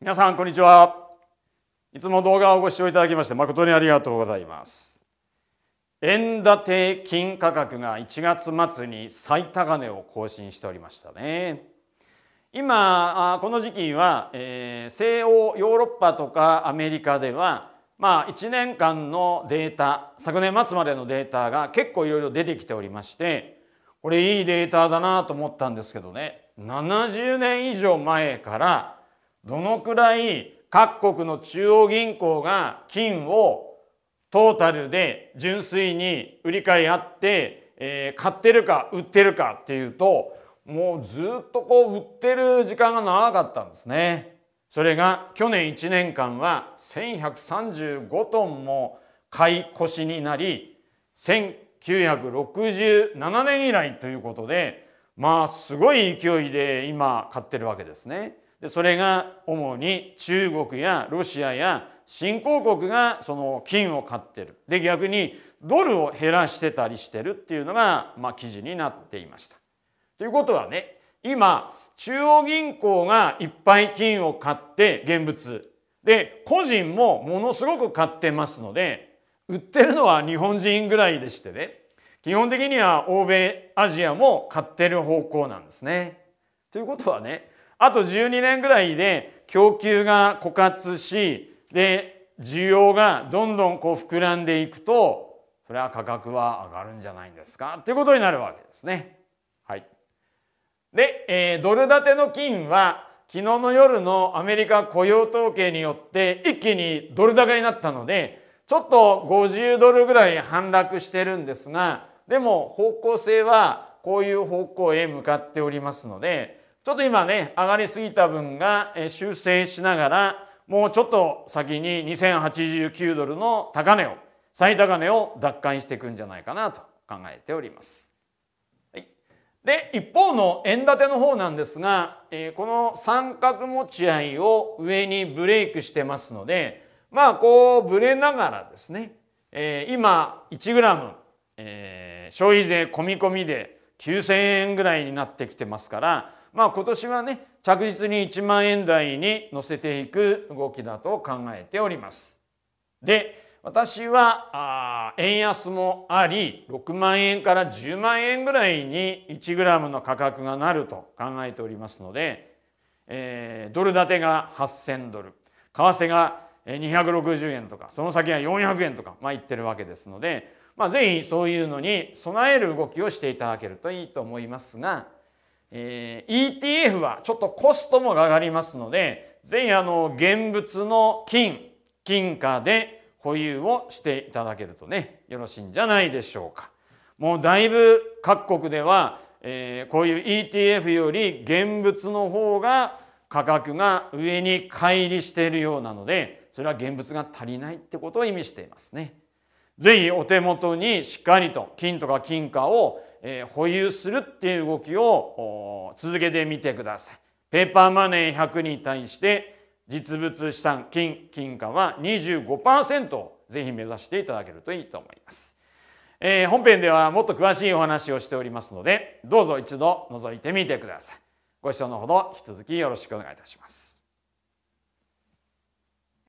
皆さんこんにちはいつも動画をご視聴いただきまして誠にありがとうございます円建て金価格が1月末に最高値を更新しておりましたね今この時期は、えー、西欧ヨーロッパとかアメリカではまあ1年間のデータ昨年末までのデータが結構いろいろ出てきておりましてこれいいデータだなと思ったんですけどね70年以上前からどのくらい各国の中央銀行が金をトータルで純粋に売り買いあって、えー、買ってるか売ってるかっていうともうずっとこう売ってる時間が長かったんですね。それが去年1年間は1135トンも買い越しになり1967年以来ということでまあすごい勢いで今買ってるわけですね。でそれが主に中国やロシアや新興国がその金を買ってるで逆にドルを減らしてたりしてるっていうのが、まあ、記事になっていました。ということはね今中央銀行がいっぱい金を買って現物で個人もものすごく買ってますので売ってるのは日本人ぐらいでしてね基本的には欧米アジアも買ってる方向なんですね。ということはねあと12年ぐらいで供給が枯渇しで需要がどんどんこう膨らんでいくとそれは価格は上がるんじゃないんですかっていうことになるわけですね。はい、で、えー、ドル建ての金は昨日の夜のアメリカ雇用統計によって一気にドル高になったのでちょっと50ドルぐらい反落してるんですがでも方向性はこういう方向へ向かっておりますのでちょっと今ね上がりすぎた分が修正しながらもうちょっと先に2089ドルの高値を最高値を奪還していくんじゃないかなと考えております。はい、で一方の円建ての方なんですが、えー、この三角持ち合いを上にブレイクしてますのでまあこうブレながらですね、えー、今 1g、えー、消費税込み込みで9,000円ぐらいになってきてますからまあ、今年はね着実に1万円台に乗せていく動きだと考えております。で私はあ円安もあり6万円から10万円ぐらいに 1g の価格がなると考えておりますので、えー、ドル建てが8,000ドル為替が260円とかその先は400円とか、まあ、言ってるわけですので、まあ、ぜひそういうのに備える動きをしていただけるといいと思いますが。えー、ETF はちょっとコストも上がりますので、ぜひあの、現物の金、金貨で保有をしていただけるとね、よろしいんじゃないでしょうか。もうだいぶ各国では、えー、こういう ETF より現物の方が価格が上に乖離しているようなので、それは現物が足りないってことを意味していますね。ぜひお手元にしっかりと金とか金貨をえ保有するっていう動きを続けてみてください。ペーパーマネー100に対して実物資産金金貨は25%をぜひ目指していただけるといいと思います。えー、本編ではもっと詳しいお話をしておりますのでどうぞ一度覗いてみてください。ご視聴のほど引き続きよろしくお願いいたします。